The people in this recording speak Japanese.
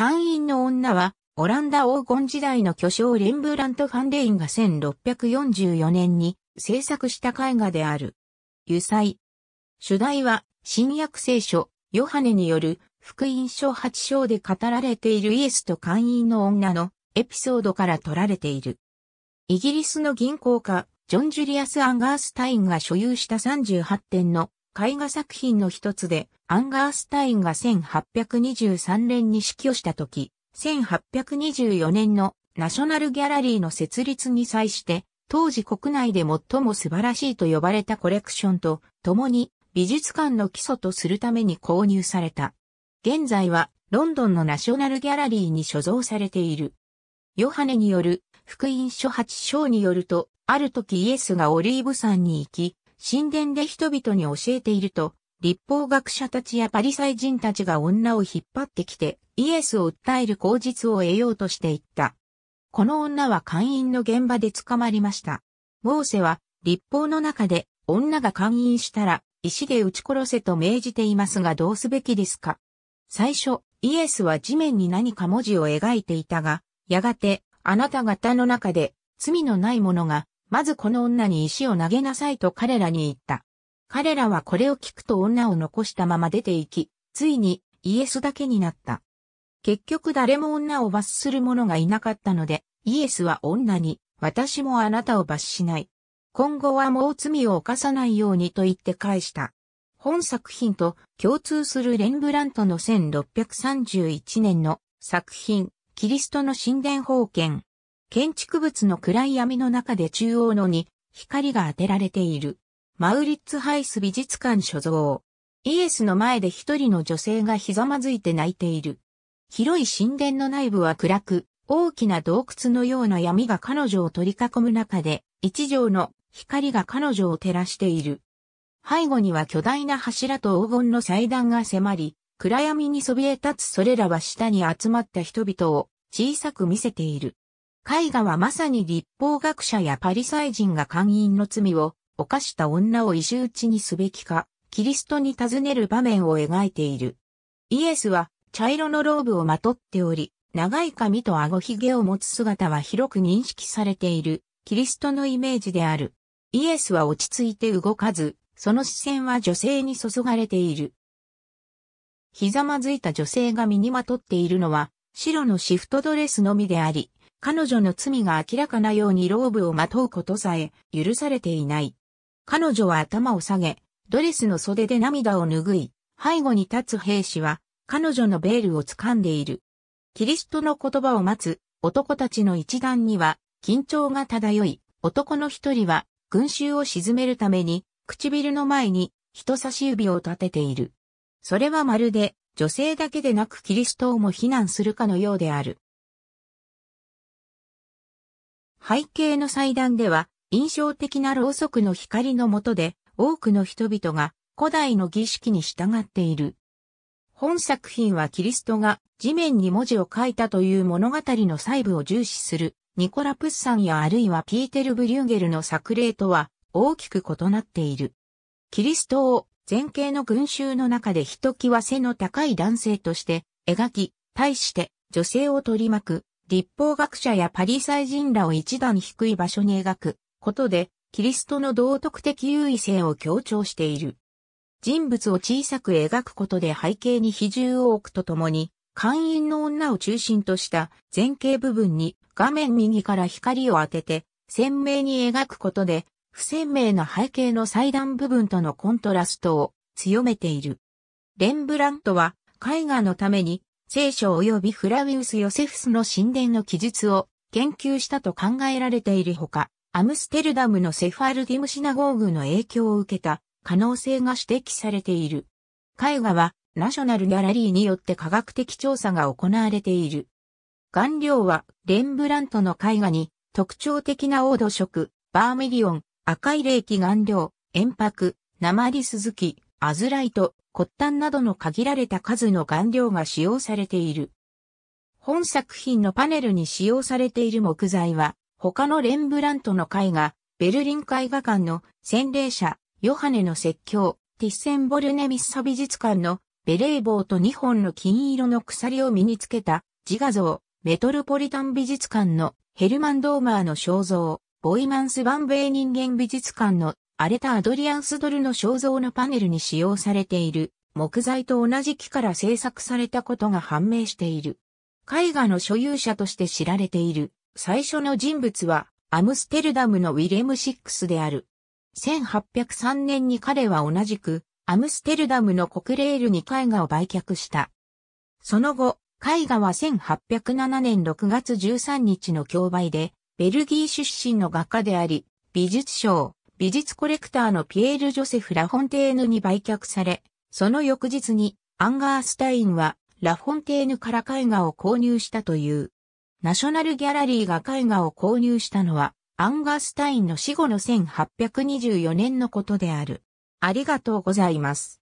会員の女は、オランダ黄金時代の巨匠レンブラント・ファンレインが1644年に制作した絵画である。油彩。主題は、新約聖書、ヨハネによる福音書8章で語られているイエスと会員の女のエピソードから取られている。イギリスの銀行家、ジョン・ジュリアス・アンガースタインが所有した38点の絵画作品の一つで、アンガースタインが1823年に死去した時、1824年のナショナルギャラリーの設立に際して、当時国内で最も素晴らしいと呼ばれたコレクションと、共に美術館の基礎とするために購入された。現在はロンドンのナショナルギャラリーに所蔵されている。ヨハネによる福音書8章によると、ある時イエスがオリーブ山に行き、神殿で人々に教えていると、立法学者たちやパリサイ人たちが女を引っ張ってきて、イエスを訴える口実を得ようとしていった。この女は会員の現場で捕まりました。モーセは、立法の中で、女が会員したら、石で撃ち殺せと命じていますがどうすべきですか最初、イエスは地面に何か文字を描いていたが、やがて、あなた方の中で、罪のない者が、まずこの女に石を投げなさいと彼らに言った。彼らはこれを聞くと女を残したまま出て行き、ついにイエスだけになった。結局誰も女を罰する者がいなかったので、イエスは女に、私もあなたを罰しない。今後はもう罪を犯さないようにと言って返した。本作品と共通するレンブラントの1631年の作品、キリストの神殿奉建、建築物の暗い闇の中で中央のに光が当てられている。マウリッツハイス美術館所蔵。イエスの前で一人の女性がひざまずいて泣いている。広い神殿の内部は暗く、大きな洞窟のような闇が彼女を取り囲む中で、一畳の光が彼女を照らしている。背後には巨大な柱と黄金の祭壇が迫り、暗闇にそびえ立つそれらは下に集まった人々を小さく見せている。絵画はまさに立法学者やパリサイ人が官員の罪を犯した女を石打ちにすべきか、キリストに尋ねる場面を描いている。イエスは茶色のローブをまとっており、長い髪と顎ひげを持つ姿は広く認識されている、キリストのイメージである。イエスは落ち着いて動かず、その視線は女性に注がれている。ひざまずいた女性が身にまとっているのは、白のシフトドレスのみであり、彼女の罪が明らかなようにローブをまとうことさえ許されていない。彼女は頭を下げ、ドレスの袖で涙を拭い、背後に立つ兵士は彼女のベールを掴んでいる。キリストの言葉を待つ男たちの一団には緊張が漂い、男の一人は群衆を沈めるために唇の前に人差し指を立てている。それはまるで女性だけでなくキリストをも非難するかのようである。背景の祭壇では、印象的なろうそくの光の下で、多くの人々が古代の儀式に従っている。本作品はキリストが地面に文字を書いたという物語の細部を重視するニコラ・プッサンやあるいはピーテル・ブリューゲルの作例とは大きく異なっている。キリストを前景の群衆の中でひときわ背の高い男性として描き、対して女性を取り巻く立法学者やパリサイ人らを一段低い場所に描くことで、キリストの道徳的優位性を強調している。人物を小さく描くことで背景に比重を置くとともに、会員の女を中心とした前景部分に画面右から光を当てて鮮明に描くことで不鮮明な背景の祭壇部分とのコントラストを強めている。レンブラントは絵画のために聖書及びフラウィウス・ヨセフスの神殿の記述を研究したと考えられているほか、アムステルダムのセファルディムシナゴーグの影響を受けた可能性が指摘されている。絵画はナショナルギャラリーによって科学的調査が行われている。顔料はレンブラントの絵画に特徴的な黄土色、バーメリオン、赤い霊気顔料、塩白、鉛鈴木、アズライト、骨ンなどの限られた数の顔料が使用されている。本作品のパネルに使用されている木材は、他のレンブラントの絵画、ベルリン絵画館の洗礼者、ヨハネの説教、ティッセンボルネミッサ美術館のベレー帽と2本の金色の鎖を身につけた自画像、メトロポリタン美術館のヘルマン・ドーマーの肖像、ボイマンス・バンベイ人間美術館の荒れたアドリアンスドルの肖像のパネルに使用されている木材と同じ木から製作されたことが判明している。絵画の所有者として知られている最初の人物はアムステルダムのウィレム・シックスである。1803年に彼は同じくアムステルダムのコクレールに絵画を売却した。その後、絵画は1807年6月13日の競売でベルギー出身の画家であり、美術賞、美術コレクターのピエール・ジョセフ・ラフォンテーヌに売却され、その翌日にアンガースタインはラフォンテーヌから絵画を購入したという。ナショナルギャラリーが絵画を購入したのはアンガースタインの死後の1824年のことである。ありがとうございます。